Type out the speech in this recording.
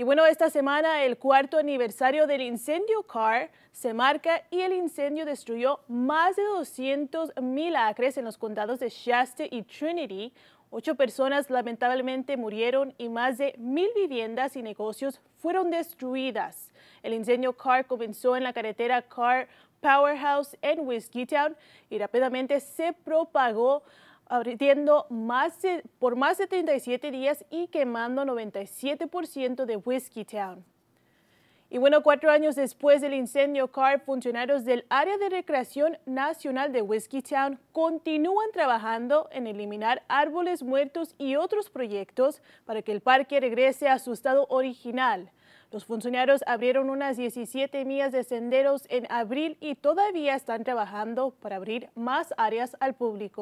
Y bueno, esta semana el cuarto aniversario del incendio CAR se marca y el incendio destruyó más de 200 mil acres en los condados de Shasta y Trinity. Ocho personas lamentablemente murieron y más de mil viviendas y negocios fueron destruidas. El incendio CAR comenzó en la carretera CAR Powerhouse en Whiskeytown y rápidamente se propagó abriendo más por más de 37 días y quemando 97% de Whiskey Town. Y bueno, cuatro años después del incendio, car funcionarios del Área de Recreación Nacional de Whiskey Town continúan trabajando en eliminar árboles muertos y otros proyectos para que el parque regrese a su estado original. Los funcionarios abrieron unas 17 millas de senderos en abril y todavía están trabajando para abrir más áreas al público.